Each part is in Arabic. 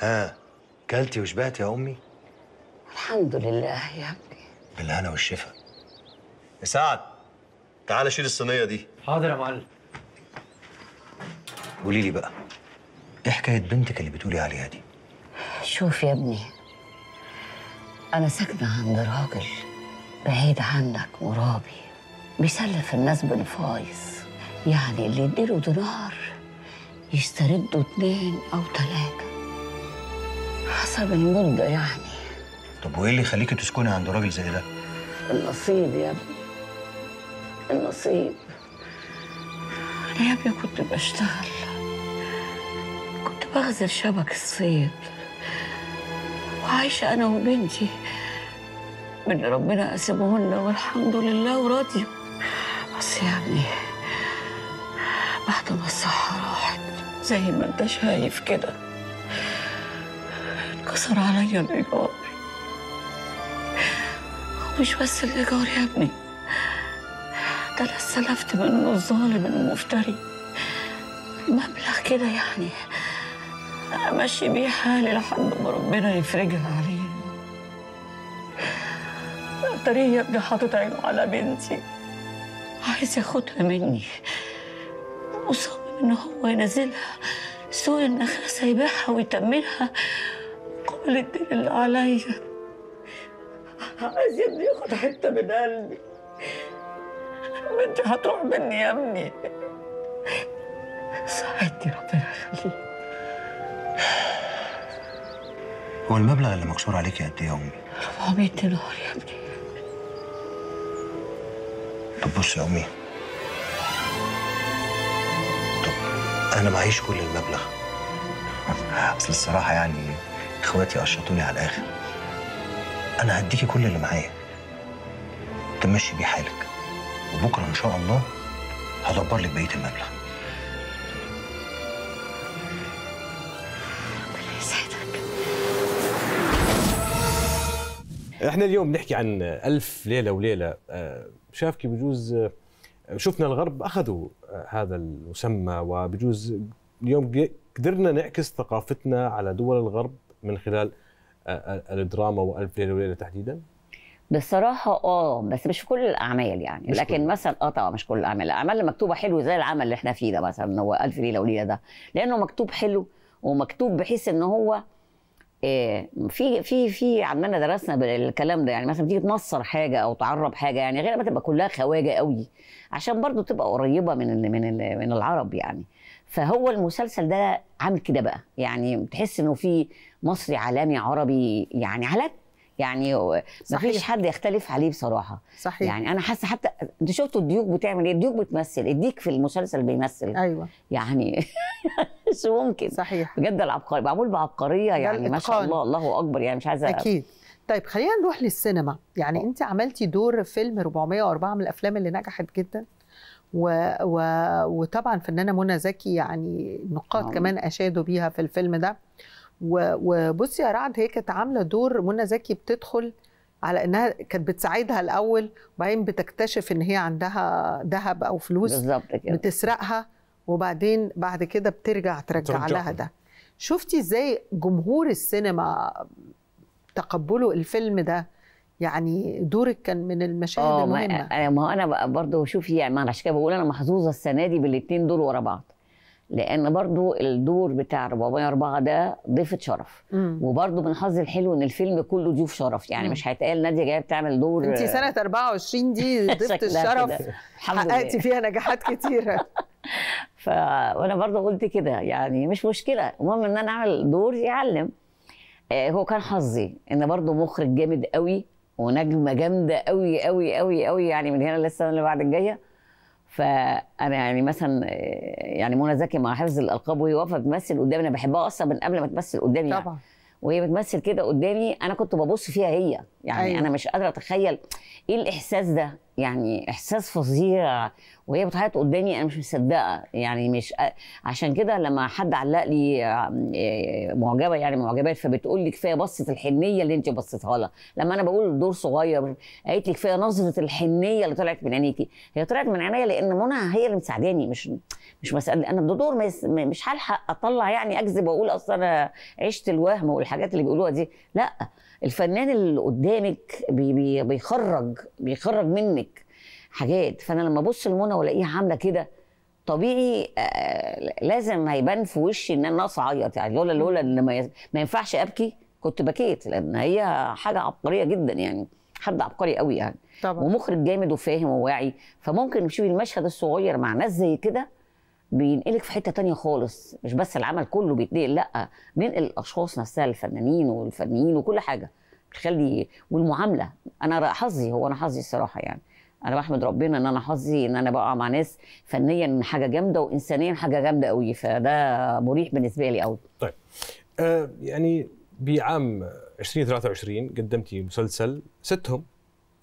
ها كلتي وشبعتي يا امي الحمد لله يا ابني بالهنا والشفاء يا سعد تعالى شيل الصينيه دي حاضر يا معلم قولي لي بقى ايه حكايه بنتك اللي بتقولي عليها دي شوف يا ابني انا ساكنه عند راجل بعيد عنك مرابي بيسلف الناس بنفايص يعني اللي يديله دينار يستردوا اتنين او تلاته حسب المدة يعني طب وايه اللي يخليكي تسكني عند راجل زي ده؟ النصيب يا ابني النصيب أنا يا ابني كنت بشتغل كنت بغزل شبك الصيد وعايشة أنا وبنتي من ربنا قسمهن والحمد لله وراضية بس يا ابني بعد ما الصحة راحت زي ما انت شايف كده كسر عليا الإيجار ومش بس الإيجار يا ابني ده أنا استلفت منه الظالم المفتري مبلغ كده يعني أمشي بيه حالي لحد ما ربنا يفرجها عليه الطريق يا ابني حاطط عينه على بنتي عايز ياخدها مني وصعب إن هو ينزلها سوق النخاسة يبيعها ويتمنها كل الدنيا اللي عليا عايز ابني ياخد حتة من قلبي بنتي هتروح مني يا ابني ساعدني ربنا يخليك هو المبلغ اللي مكسور عليكي قد ايه يا امي؟ 400 دينار يا ابني طب بص يا امي طب انا معيش كل المبلغ اصل الصراحه يعني اخواتي قشطوني على الاخر انا هديكي كل اللي معايا تمشي بيه حالك وبكره ان شاء الله هدبر لك بقيه المبلغ احنا اليوم بنحكي عن ألف ليلة وليلة آه، شافكي بجوز آه، شفنا الغرب أخذوا آه، هذا المسمى وبجوز اليوم قدرنا نعكس ثقافتنا على دول الغرب من خلال آه، آه، الدراما والف ليله وليله تحديدا؟ بصراحة اه بس مش في كل الأعمال يعني لكن كل. مثلا اه طبعا مش كل الأعمال، الأعمال اللي مكتوبة حلو زي العمل اللي احنا فيه ده مثلا هو ألف ليلة وليلة ده، لأنه مكتوب حلو ومكتوب بحيث إن هو إيه في في في عمالنا درسنا بالكلام ده يعني مثلا تيجي تنصر حاجه او تعرب حاجه يعني غير ما تبقى كلها خواجه قوي عشان برضو تبقى قريبه من من من العرب يعني فهو المسلسل ده عامل كده بقى يعني تحس انه في مصري عالمي عربي يعني على يعني ما فيش حد يختلف عليه بصراحه صحيح يعني انا حاسه حتى انت شفتوا الديوك بتعمل ايه الديوك بتمثل الديك في المسلسل بيمثل ايوه يعني مش ممكن صحيح بجد العبقري معمول بعبقريه يعني ما شاء الله الله اكبر يعني مش عايزه اكيد طيب خلينا نروح للسينما يعني انت عملتي دور فيلم 404 من الافلام اللي نجحت جدا و... و... وطبعا فنانه منى زكي يعني نقاط آه. كمان اشادوا بيها في الفيلم ده و... وبصي يا رعد هي كانت عامله دور منى زكي بتدخل على انها كانت بتساعدها الاول وبعدين بتكتشف ان هي عندها ذهب او فلوس بالظبط كده بتسرقها وبعدين بعد كده بترجع ترجع لها ده شفتي ازاي جمهور السينما تقبلوا الفيلم ده يعني دورك كان من المشاهد آه، المهمه اه ما هو انا برضه شوفي يعني معلش عشان كده بقول انا محظوظه السنه دي بالاثنين دول ورا بعض لان برضو الدور بتاع 404 ده ضيفه شرف مم. وبرضو من حظي الحلو ان الفيلم كله ضيوف شرف يعني مم. مش هيتقال ناديه جايه بتعمل دور انت سنه 24 دي ضيفه الشرف حققتي فيها نجاحات كتيره ف وانا برضه قلت كده يعني مش مشكله المهم ان انا اعمل دور يعلم آه، هو كان حظي ان برضه مخرج جامد قوي ونجمه جامده قوي قوي قوي قوي يعني من هنا للسنه اللي بعد الجايه فانا يعني مثلا يعني منى زكي مع حفظ الالقاب وهي واقفه بتمثل قدامي انا بحبها اصلا من قبل ما تمثل قدامي يعني. طبعا يعني. وهي بتمثل كده قدامي انا كنت ببص فيها هي يعني أيوة. انا مش قادره اتخيل ايه الاحساس ده يعني احساس فظيع وهي بتعيط قدامي انا مش مصدقه يعني مش أ... عشان كده لما حد علق لي آه، آه، معجبه يعني معجبات فبتقول لي كفايه بصه الحنيه اللي انت بصيتها لها لما انا بقول دور صغير قالت لي كفايه نظره الحنيه اللي طلعت من عينيكي هي طلعت من عينيا لان منى هي اللي مساعداني مش مش مساله انا الدور مش هلحق اطلع يعني اكذب واقول اصل انا عشت الوهم والحاجات اللي بيقولوها دي لا الفنان اللي قدامك بي بي بيخرج بيخرج منك حاجات فانا لما ابص لمنى والاقيها عامله كده طبيعي لازم هيبان في وشي ان انا اعيط يعني لولا لولا ان ما ينفعش ابكي كنت بكيت لان هي حاجه عبقريه جدا يعني حد عبقري قوي يعني طبعا. ومخرج جامد وفاهم وواعي فممكن تشوفي المشهد الصغير مع ناس زي كده بينقلك في حته تانية خالص مش بس العمل كله بيتنقل لا بينقل الاشخاص نفسها الفنانين والفنيين وكل حاجه بتخلي والمعامله انا حظي هو انا حظي الصراحه يعني انا بحمد ربنا ان انا حظي ان انا بقع مع ناس فنيا حاجه جامده وانسانيا حاجه جامده قوي فده مريح بالنسبه لي قوي طيب آه يعني بعام 2023 قدمتي مسلسل ستهم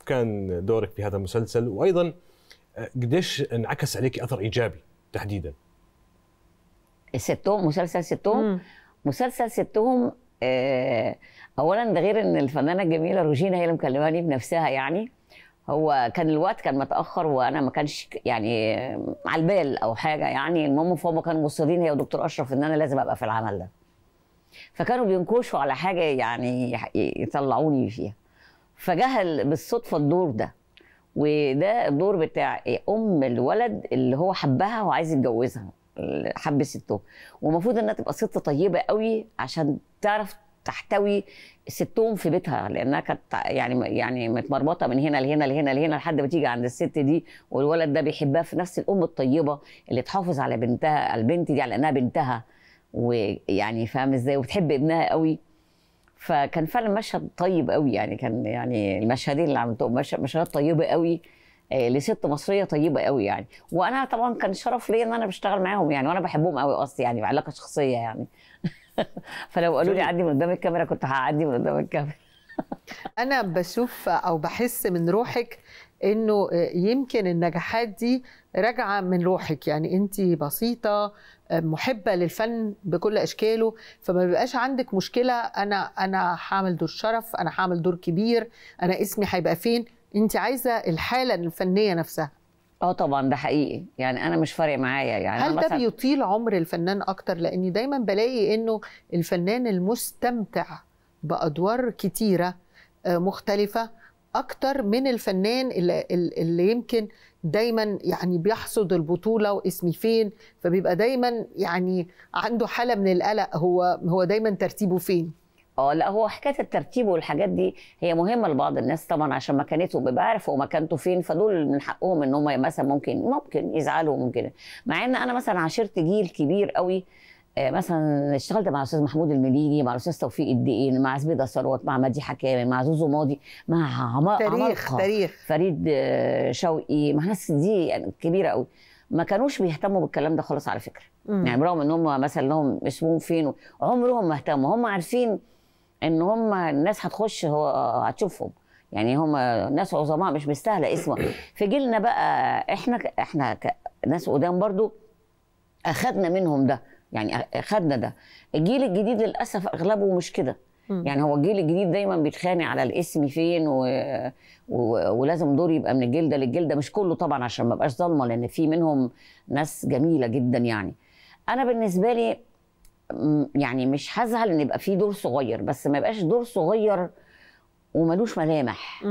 كان دورك في هذا المسلسل وايضا آه، قديش انعكس عليك اثر ايجابي تحديدا ستهم مسلسل ستهم مم. مسلسل ستهم آه اولا ده غير ان الفنانه الجميله روجينا هي اللي مكلماني بنفسها يعني هو كان الوقت كان متاخر وانا ما كانش يعني على البال او حاجه يعني المهم فهم كانوا مصرين هي ودكتور اشرف ان انا لازم ابقى في العمل ده فكانوا بينكوشوا على حاجه يعني يطلعوني فيها فجهل بالصدفه الدور ده وده الدور بتاع إيه، ام الولد اللي هو حبها وعايز يتجوزها حب سته ومفروض انها تبقى ست طيبه قوي عشان تعرف تحتوي ستهم في بيتها لانها كانت يعني يعني متمربطه من هنا لهنا لهنا لهنا لحد ما تيجي عند الست دي والولد ده بيحبها في نفس الام الطيبه اللي تحافظ على بنتها البنت دي على انها بنتها ويعني فاهم ازاي وبتحب ابنها قوي فكان فعلا مشهد طيب قوي يعني كان يعني المشهدين اللي عملتهم مشهد طيبه قوي آه، لست مصريه طيبه قوي يعني وانا طبعا كان شرف ليا ان انا بشتغل معاهم يعني وانا بحبهم قوي قصدي يعني علاقه شخصيه يعني فلو قالوا لي عدي من قدام الكاميرا كنت هعدي من قدام الكاميرا انا بشوف او بحس من روحك انه آه، يمكن النجاحات دي راجعه من روحك يعني انت بسيطه آه، محبه للفن بكل اشكاله فما بيبقاش عندك مشكله انا انا هعمل دور شرف انا هعمل دور كبير انا اسمي هيبقى فين انت عايزه الحاله الفنيه نفسها اه طبعا ده حقيقي يعني انا مش فارق معايا يعني هل ده بيطيل عمر الفنان اكتر لاني دايما بلاقي انه الفنان المستمتع بادوار كتيره آه، مختلفه اكتر من الفنان اللي, اللي يمكن دايما يعني بيحصد البطوله واسمي فين فبيبقى دايما يعني عنده حاله من القلق هو هو دايما ترتيبه فين اه لا هو حكايه الترتيب والحاجات دي هي مهمه لبعض الناس طبعا عشان مكانته بيبقى عارف هو مكانته فين فدول من حقهم ان هم مثلا ممكن ممكن يزعلوا ممكن مع ان انا مثلا عاشرت جيل كبير قوي آه، مثلا اشتغلت مع الاستاذ محمود المليجي مع الاستاذ توفيق الدقين مع زبيده ثروت مع مديحه كامل مع زوزو ماضي مع عم... تاريخ عمالقة. تاريخ فريد آه، شوقي مع ناس دي يعني كبيره قوي ما كانوش بيهتموا بالكلام ده خالص على فكره يعني برغم ان هم مثلا لهم اسمهم فين عمرهم ما اهتموا هم عارفين ان هم الناس هتخش هو هتشوفهم يعني هم ناس عظماء مش مستاهله اسمه في جيلنا بقى احنا احنا ناس قدام برضو اخذنا منهم ده يعني خدنا ده الجيل الجديد للاسف اغلبه مش كده يعني هو الجيل الجديد دايما بيتخانق على الاسم فين و... و... ولازم دور يبقى من الجيل ده للجيل ده مش كله طبعا عشان ما ابقاش ظلمه لان في منهم ناس جميله جدا يعني انا بالنسبه لي يعني مش هزعل ان يبقى في دور صغير بس ما يبقاش دور صغير وملوش ملامح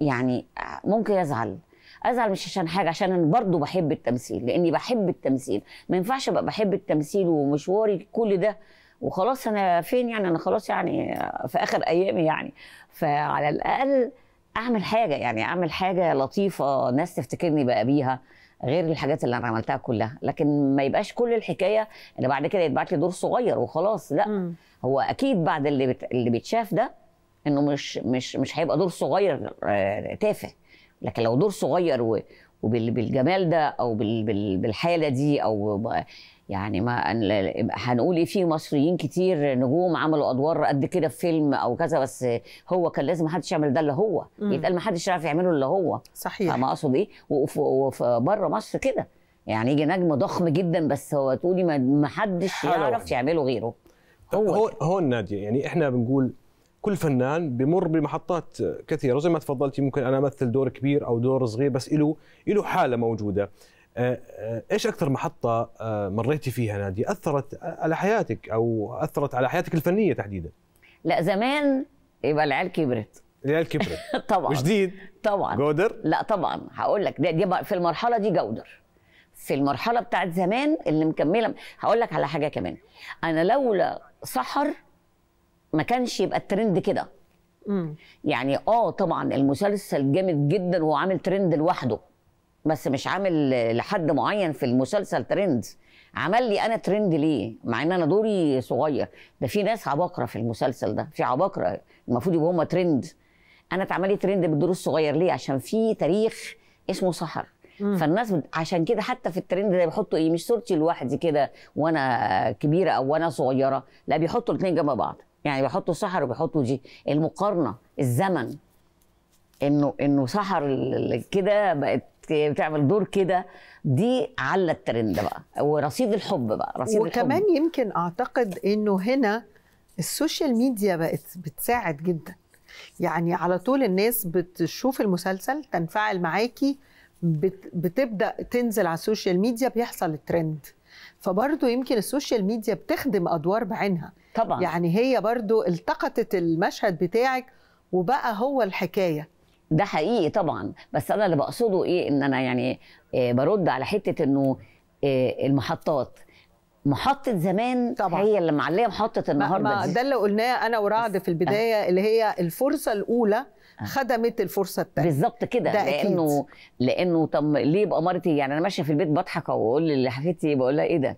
يعني ممكن يزعل ازعل مش عشان حاجه عشان انا برضو بحب التمثيل لاني بحب التمثيل ما ينفعش ابقى بحب التمثيل ومشواري كل ده وخلاص انا فين يعني انا خلاص يعني في اخر ايامي يعني فعلى الاقل اعمل حاجه يعني اعمل حاجه لطيفه ناس تفتكرني بقى بيها غير الحاجات اللي انا عملتها كلها لكن ما يبقاش كل الحكايه ان بعد كده يتبعت لي دور صغير وخلاص لا م. هو اكيد بعد اللي بت... اللي بيتشاف ده انه مش مش مش هيبقى دور صغير آه، تافه لكن لو دور صغير وبالجمال ده او بالحاله دي او يعني ما هنقول ايه في مصريين كتير نجوم عملوا ادوار قد كده في فيلم او كذا بس هو كان لازم محدش يعمل ده الا هو يتقال محدش يعرف يعمله الا هو صحيح ما اقصد ايه وفي بره مصر كده يعني يجي نجم ضخم جدا بس هو تقولي ما حدش يعرف يعمله غيره هو هو النادي يعني احنا بنقول كل فنان بمر بمحطات كثيره زي ما تفضلتي ممكن انا امثل دور كبير او دور صغير بس له له حاله موجوده آه، آه، ايش اكثر محطه آه، مريتي فيها نادي اثرت على حياتك او اثرت على حياتك الفنيه تحديدا لا زمان يبقى العيال كبرت العيال كبرت طبعا وجديد طبعا جودر لا طبعا هقول لك دي في المرحله دي جودر في المرحله بتاعت زمان اللي مكمله هقول لك على حاجه كمان انا لولا سحر ما كانش يبقى الترند كده يعني اه طبعا المسلسل جامد جدا وعامل ترند لوحده بس مش عامل لحد معين في المسلسل ترند عمل لي انا ترند ليه مع ان انا دوري صغير ده في ناس عباقره في المسلسل ده في عباقره المفروض يبقوا هم ترند انا اتعمل لي ترند بالدور الصغير ليه عشان في تاريخ اسمه سحر مم. فالناس عشان كده حتى في الترند ده بيحطوا ايه مش صورتي لوحدي كده وانا كبيره او وانا صغيره لا بيحطوا الاثنين جنب بعض يعني بيحطوا سحر وبيحطوا دي المقارنه الزمن انه انه سحر كده بقت بتعمل دور كده دي على الترند بقى ورصيد الحب بقى رصيد وكمان الحب. يمكن اعتقد انه هنا السوشيال ميديا بقت بتساعد جدا يعني على طول الناس بتشوف المسلسل تنفعل معاكي بت بتبدا تنزل على السوشيال ميديا بيحصل الترند فبرضه يمكن السوشيال ميديا بتخدم ادوار بعينها طبعا يعني هي برضو التقطت المشهد بتاعك وبقى هو الحكايه ده حقيقي طبعا بس انا اللي بقصده ايه ان انا يعني آه، برد على حته انه آه، المحطات محطة زمان طبعا. هي اللي معلية محطة النهاردة ما ده اللي قلناه أنا ورعد في البداية أه. اللي هي الفرصة الأولى آه. خدمت الفرصة الثانية بالظبط كده لأنه أكيد. لأنه طب ليه يبقى مرتي يعني أنا ماشية في البيت بضحك وأقول لحفيدتي بقول لها إيه ده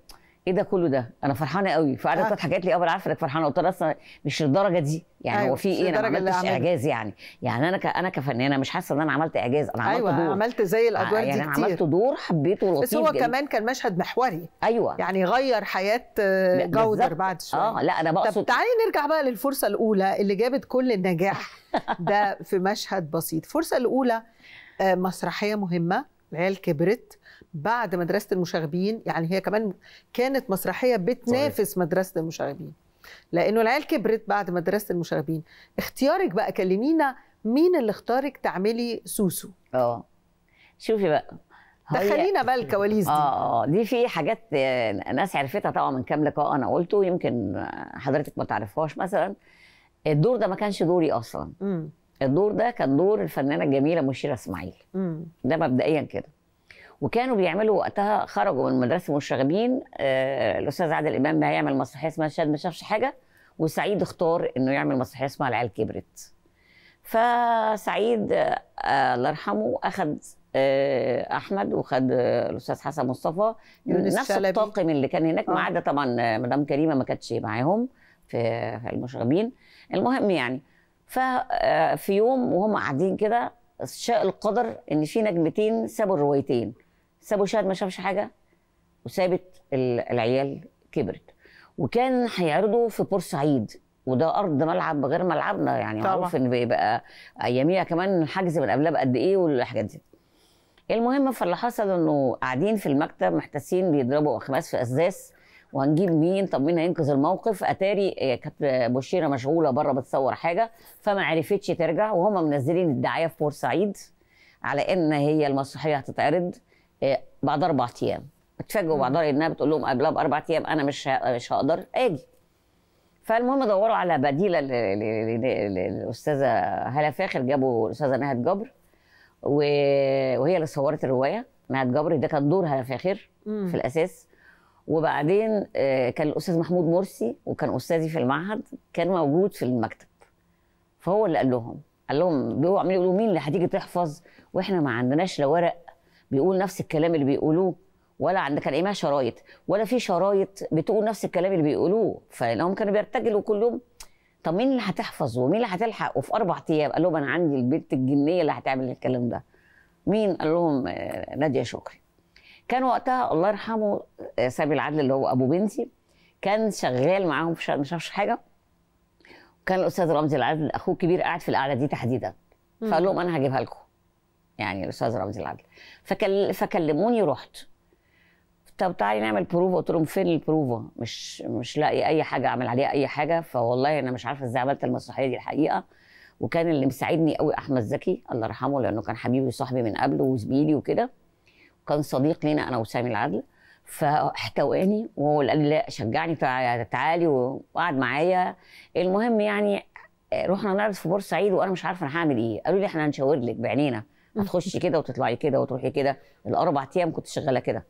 ايه ده كله ده انا فرحانه قوي فقعدت آه. حكت لي اه انا عارفه انك فرحانه قلت اصلا مش للدرجه دي يعني أيوة. هو في ايه انا ما عملتش اعجاز يعني يعني انا ك... انا كفنانه مش حاسه ان انا عملت اعجاز انا عملت أيوة. دور عملت زي آه، الادوار يعني دي يعني كتير عملت دور حبيته ولطيف بس هو جميل. كمان كان مشهد محوري ايوه يعني غير حياه آه، جودر بعد شويه اه لا انا بقصد طب تعالي نرجع بقى للفرصه الاولى اللي جابت كل النجاح ده في مشهد بسيط الفرصه الاولى آه، مسرحيه مهمه العيال كبرت بعد مدرسه المشاغبين يعني هي كمان كانت مسرحيه بتنافس صحيح. مدرسه المشاغبين لانه العيال كبرت بعد مدرسه المشاغبين اختيارك بقى كلمينا مين اللي اختارك تعملي سوسو اه شوفي بقى دخلينا بقى الكواليس دي اه اه دي في حاجات ناس عرفتها طبعا من كام لقاء انا قلته يمكن حضرتك ما تعرفهاش مثلا الدور ده ما كانش دوري اصلا م. الدور ده كان دور الفنانه الجميله مشيره اسماعيل ده مبدئيا كده وكانوا بيعملوا وقتها خرجوا من المدرسه منشغلين آه الاستاذ عادل امام هيعمل مسرحيه اسمها شاد ما شافش حاجه وسعيد اختار انه يعمل مسرحيه اسمها العيال كبرت فسعيد آه الله يرحمه اخذ آه احمد وخد آه، الاستاذ حسن مصطفى نفس الطاقم اللي كان هناك ما آه. عدا طبعا آه، مدام كريمه ما كانتش معاهم في المشغبين المهم يعني ففي يوم وهم قاعدين كده شاء القدر ان في نجمتين سابوا الروايتين سابوا شهد ما شافش حاجه وسابت العيال كبرت وكان هيعرضوا في بورسعيد وده ارض ملعب غير ملعبنا يعني طبعا. معروف ان بيبقى اياميها كمان الحجز من قبلها بقد ايه والحاجات دي المهم فاللي حصل انه قاعدين في المكتب محتاسين بيضربوا اخماس في ازاز وهنجيب مين طب مين هينقذ الموقف اتاري آه، كانت بشيره مشغوله بره بتصور حاجه فما عرفتش ترجع وهم منزلين الدعايه في بورسعيد على ان هي المسرحيه هتتعرض إيه، بعد اربع ايام اتفاجئوا بعدها انها بتقول لهم قبلها باربع ايام انا مش مش هقدر اجي فالمهم دوروا على بديله للاستاذه هلا فاخر جابوا الاستاذه نهاد جبر وهي اللي صورت الروايه نهاد جبر ده كان دور هلا فاخر في الاساس وبعدين آه، كان الاستاذ محمود مرسي وكان استاذي في المعهد كان موجود في المكتب فهو اللي قال لهم قال لهم بيقولوا إيه؟ مين اللي هتيجي تحفظ واحنا ما عندناش لا ورق بيقول نفس الكلام اللي بيقولوه ولا عند كان إيه شرايط ولا في شرايط بتقول نفس الكلام اللي بيقولوه فلهم كانوا بيرتجلوا كل يوم طب مين اللي هتحفظ ومين اللي هتلحق وفي اربع ايام قال لهم انا عندي البنت الجنيه اللي هتعمل الكلام ده مين قال لهم آه، ناديه شكري كان وقتها الله يرحمه آه، سامي العدل اللي هو ابو بنتي كان شغال معاهم في ما شافش حاجه وكان الاستاذ رمزي العدل اخوه الكبير قاعد في القعده دي تحديدا فقال لهم انا هجيبها لكم يعني الاستاذ رمزي العدل فكل فكلموني رحت طب تعالي نعمل بروفا قلت لهم فين البروفا مش مش لاقي اي حاجه اعمل عليها اي حاجه فوالله انا مش عارفه ازاي عملت المسرحيه دي الحقيقه وكان اللي مساعدني قوي احمد زكي الله يرحمه لانه كان حبيبي وصاحبي من قبل وزميلي وكده وكان صديق لينا انا وسامي العدل فاحتواني وهو قال لي لا شجعني تعالي وقعد معايا المهم يعني آه، رحنا نعرض في بورسعيد وانا مش عارفه انا هعمل ايه قالوا لي احنا هنشاور لك بعينينا هتخشي كده وتطلعي كده وتروحي كده الاربع ايام كنت شغاله كده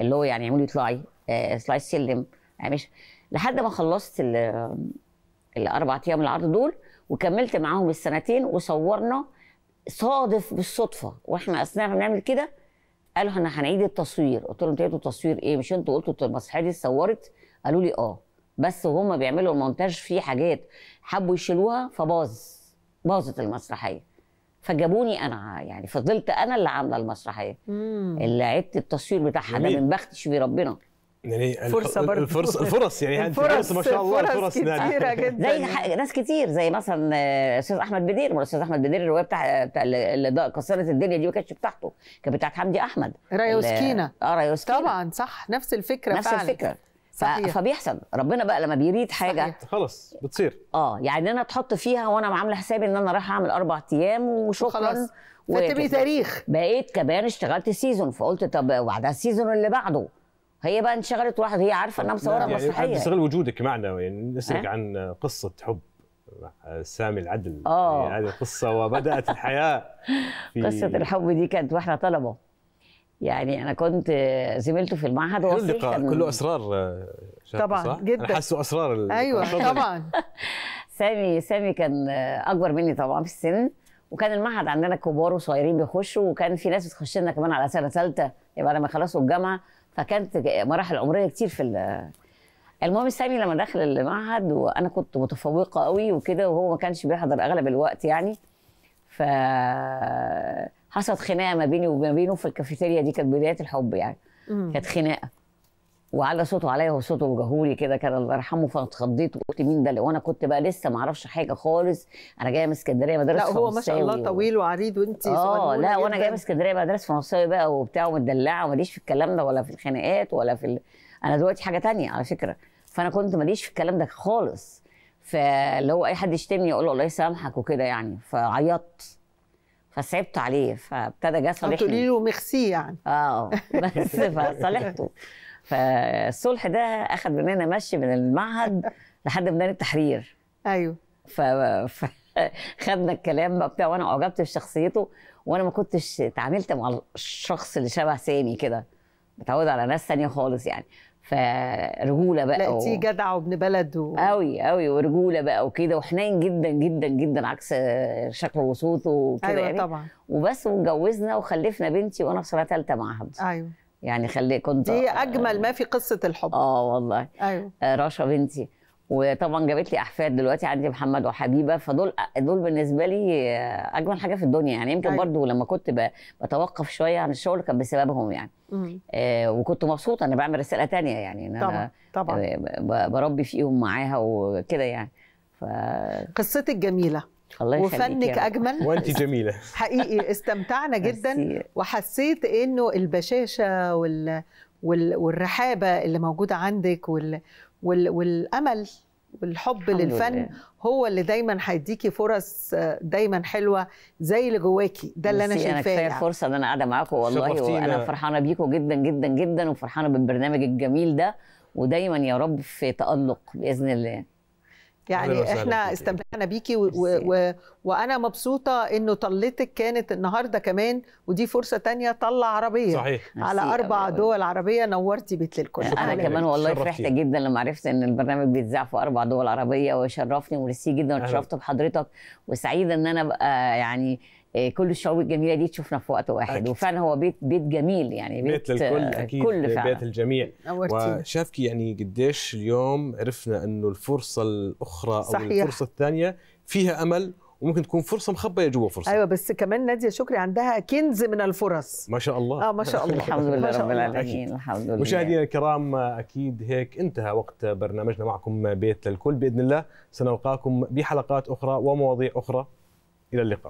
اللي هو يعني اعملي اطلعي آه، اطلعي السلم يعني مش لحد ما خلصت الاربع ايام العرض دول وكملت معاهم السنتين وصورنا صادف بالصدفه واحنا اثناء بنعمل كده قالوا احنا هنعيد التصوير قلت لهم تعيدوا التصوير ايه مش انتوا قلتوا المسرحيه دي اتصورت قالوا لي اه بس وهم بيعملوا المونتاج في حاجات حبوا يشيلوها فباظ باظت المسرحيه فجابوني انا يعني فضلت انا اللي عامله المسرحيه اللي عدت التصوير بتاعها ده من بخت شوفي ربنا يعني فرصة برضه الفرص الفرص يعني, يعني الفرص ما شاء الله الفرص, الفرص يعني. كتيرة جدا زي ناس كتير زي مثلا آه، استاذ احمد بدير استاذ احمد بدير الروايه بتاع, بتاع اللي كسرت الدنيا دي ما كانتش بتاعته كانت بتاعت حمدي احمد رايا وسكينه اه رايا وسكينه طبعا صح نفس الفكره نفس فعلا. الفكره صحيح. فبيحصل ربنا بقى لما بيريد حاجه صحيح. خلاص بتصير اه يعني انا اتحط فيها وانا عامله حسابي ان انا رايحه اعمل اربع ايام وشكرا فتبقي تاريخ بقيت كمان اشتغلت سيزون فقلت طب وبعدها السيزون اللي بعده هي بقى انشغلت واحد هي عارفه انها مصوره نعم. يعني مسرحيه بتستغل وجودك معنا يعني نسالك عن قصه حب سامي العدل اه يعني قصه وبدات الحياه قصه الحب دي كانت واحنا طلبه يعني انا كنت زميلته في المعهد كل اللقاء كله اسرار آه، طبعا صح؟ جدا انا حاسه اسرار ايوه طبعا سامي سامي كان اكبر مني طبعا في السن وكان المعهد عندنا كبار وصغيرين بيخشوا وكان في ناس بتخش لنا كمان على سنه ثالثه بعد ما خلصوا الجامعه فكانت مراحل عمريه كتير في المهم سامي لما دخل المعهد وانا كنت متفوقه قوي وكده وهو ما كانش بيحضر اغلب الوقت يعني ف حصلت خناقه ما بيني وما بينه في الكافيتيريا دي كانت بدايه الحب يعني كانت خناقه وعلى صوته عليا وصوته وجهوري كده كان الله يرحمه فانا اتخضيت وقلت مين ده وانا كنت بقى لسه ما اعرفش حاجه خالص انا جايه من اسكندريه مدرسه لا هو ما شاء الله طويل وعريض وانت اه لا وانا جايه من اسكندريه مدرسه فرنساوي بقى وبتاع ومدلعه وماليش في الكلام ده ولا في الخناقات ولا في ال... انا دلوقتي حاجه تانية على فكره فانا كنت ماليش في الكلام ده خالص فاللي هو اي حد يشتمني اقول له الله يسامحك وكده يعني فعيطت فصعبت عليه فابتدى جه صالحني تقولي له ميرسي يعني اه بس فصالحته فالصلح ده اخذ مننا مشي من المعهد لحد ميدان التحرير ايوه ف... خدنا الكلام بقى بتاع وانا اعجبت بشخصيته وانا ما كنتش اتعاملت مع الشخص اللي شبه سامي كده متعود على ناس ثانيه خالص يعني فرجوله بقى لقيتيه و... جدع وابن بلد و... قوي قوي ورجوله بقى وكده وحنين جدا جدا جدا عكس شكله وصوته وكده أيوة يعني طبعا وبس واتجوزنا وخلفنا بنتي وانا في سنه ثالثه معهد ايوه يعني خلي كنت دي اجمل ما في قصه الحب اه والله ايوه آه، رشا بنتي وطبعا جابت لي احفاد دلوقتي عندي محمد وحبيبه فدول دول بالنسبه لي اجمل حاجه في الدنيا يعني يمكن أيوة. برضو لما كنت بتوقف شويه عن الشغل كان بسببهم يعني آه وكنت مبسوطه انا بعمل رساله تانية يعني ان طبعا. انا طبعا آه، بربي فيهم معاها وكده يعني ف... قصتك جميله الله يخليك وفنك اجمل وانت جميله حقيقي استمتعنا جدا وحسيت انه البشاشه وال... وال... والرحابه اللي موجوده عندك وال... والامل والحب للفن لله. هو اللي دايما هيديكي فرص آه، دايما حلوه زي اللي جواكي ده اللي انا شايفاه انا كفايه يعني. فرصه ان انا قاعده معاكم والله وانا فرحانه بيكم جدا جدا جدا وفرحانه بالبرنامج الجميل ده ودايما يا رب في تالق باذن الله يعني احنا استمتعنا بيكي و... و... وانا مبسوطه انه طلتك كانت النهارده كمان ودي فرصه تانية طلع عربيه صحيح. على اربع دول عربيه نورتي بيت للكل انا كمان والله فرحت جدا لما عرفت ان البرنامج بيتذاع في اربع دول عربيه وشرفني ومرسي جدا وتشرفت بحضرتك وسعيده ان انا ابقى يعني آه، كل الشعوب الجميله دي تشوفنا في وقت واحد أكيد. وفعلا هو بيت بيت جميل يعني بيت, بيت للكل آه، اكيد كل فعلا. بيت الجميع وشافكي يعني قديش اليوم عرفنا انه الفرصه الاخرى صحيح. او الفرصه الثانيه فيها امل وممكن تكون فرصه مخبيه جوا فرصه ايوه بس كمان ناديه شكري عندها كنز من الفرص ما شاء الله اه ما شاء الله الحمد لله رب العالمين الحمد لله مشاهدينا الكرام اكيد هيك انتهى وقت برنامجنا معكم بيت للكل باذن الله سنلقاكم بحلقات اخرى ومواضيع اخرى الى اللقاء